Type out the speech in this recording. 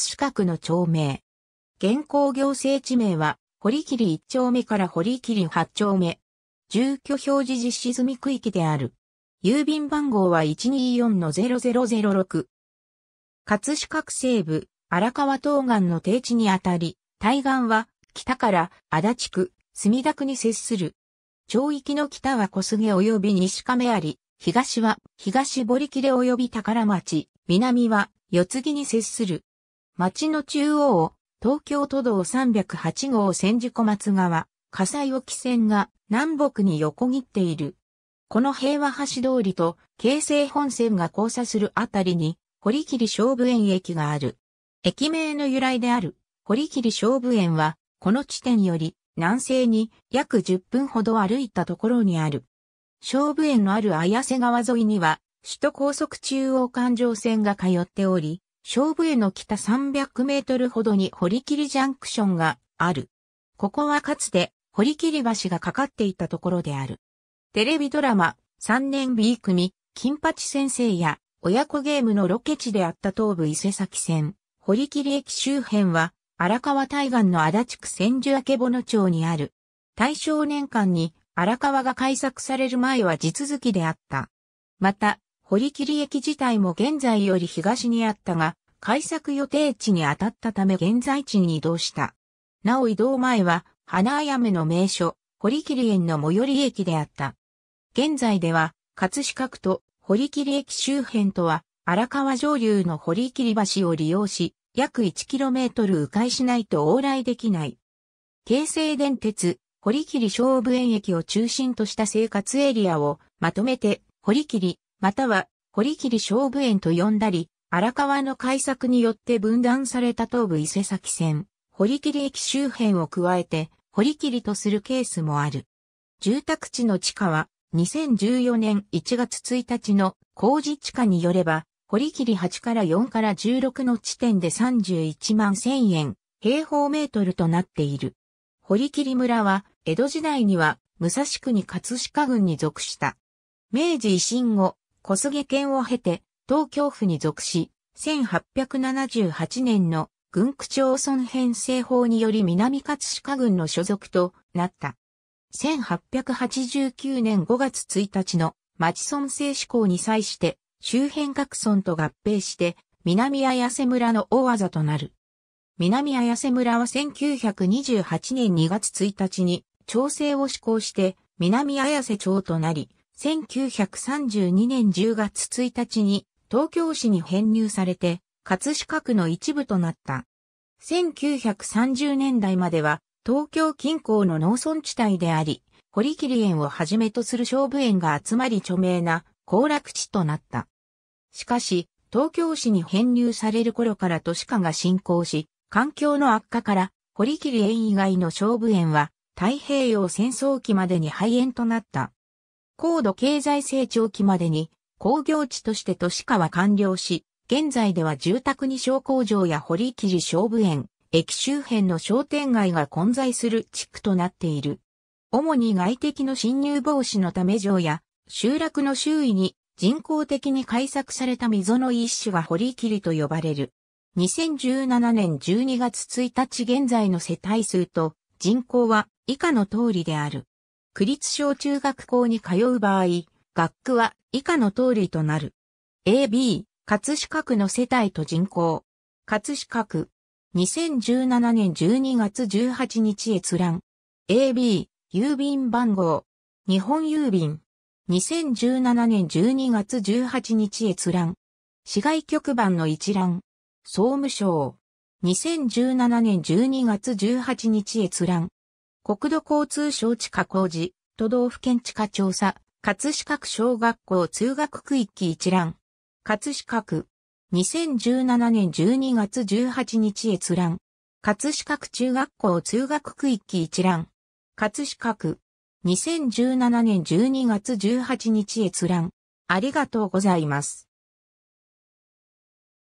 近くの町名。現行行政地名は、堀切一丁目から堀切八丁目。住居表示実施済み区域である。郵便番号は124-0006。葛飾区西部、荒川東岸の低地にあたり、対岸は北から足立区、墨田区に接する。町域の北は小菅及び西亀有、東は東堀切及び宝町、南は四つ木に接する。町の中央を東京都道308号千寺小松川、火災沖線が南北に横切っている。この平和橋通りと京成本線が交差するあたりに、堀切勝負園駅がある。駅名の由来である、堀切勝負園は、この地点より南西に約10分ほど歩いたところにある。勝負園のある綾瀬川沿いには、首都高速中央環状線が通っており、勝負への北300メートルほどに堀切ジャンクションがある。ここはかつて堀切橋がかかっていたところである。テレビドラマ3年 B 組金八先生や親子ゲームのロケ地であった東部伊勢崎線堀切駅周辺は荒川対岸の足立区千住明の町にある。大正年間に荒川が開作される前は地続きであった。また、堀切駅自体も現在より東にあったが、開作予定地に当たったため現在地に移動した。なお移動前は、花あめの名所、堀切園の最寄り駅であった。現在では、葛飾区と堀切駅周辺とは、荒川上流の堀切橋を利用し、約 1km 迂回しないと往来できない。京成電鉄、堀切勝負園駅を中心とした生活エリアをまとめて、堀切、または堀切勝負園と呼んだり、荒川の開作によって分断された東部伊勢崎線、堀切駅周辺を加えて、堀切とするケースもある。住宅地の地価は、2014年1月1日の工事地価によれば、堀切8から4から16の地点で31万1000円、平方メートルとなっている。堀切村は、江戸時代には、武蔵国葛飾郡に属した。明治維新後、小菅県を経て、東京府に属し、1878年の軍区町村編成法により南葛飾郡の所属となった。1889年5月1日の町村制施行に際して、周辺各村と合併して、南綾瀬村の大技となる。南綾瀬村は1928年2月1日に、調整を施行して、南綾瀬町となり、1932年10月1日に東京市に編入されて、葛飾区の一部となった。1930年代までは東京近郊の農村地帯であり、堀切園をはじめとする勝負園が集まり著名な行楽地となった。しかし、東京市に編入される頃から都市化が進行し、環境の悪化から堀切園以外の勝負園は太平洋戦争期までに廃園となった。高度経済成長期までに工業地として都市化は完了し、現在では住宅に小工場や堀生地小部園、駅周辺の商店街が混在する地区となっている。主に外敵の侵入防止のため城や集落の周囲に人工的に開削された溝の一種が堀切と呼ばれる。2017年12月1日現在の世帯数と人口は以下の通りである。区立小中学校に通う場合、学区は以下の通りとなる。AB、葛飾区の世帯と人口。葛飾区。2017年12月18日閲覧。AB、郵便番号。日本郵便。2017年12月18日閲覧。市外局番の一覧。総務省。2017年12月18日閲覧。国土交通省地下工事、都道府県地下調査、葛飾区小学校通学区域一覧。葛飾区。2017年12月18日閲覧。葛飾区中学校通学区域一覧。葛飾区。2017年12月18日閲覧。ありがとうございます。